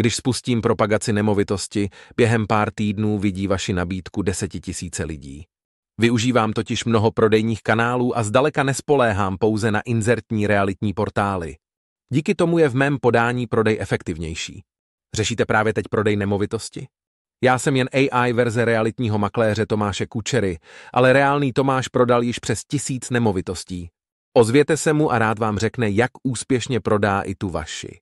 Když spustím propagaci nemovitosti, během pár týdnů vidí vaši nabídku desetitisíce lidí. Využívám totiž mnoho prodejních kanálů a zdaleka nespoléhám pouze na inzertní realitní portály. Díky tomu je v mém podání prodej efektivnější. Řešíte právě teď prodej nemovitosti? Já jsem jen AI verze realitního makléře Tomáše Kučery, ale reálný Tomáš prodal již přes tisíc nemovitostí. Ozvěte se mu a rád vám řekne, jak úspěšně prodá i tu vaši.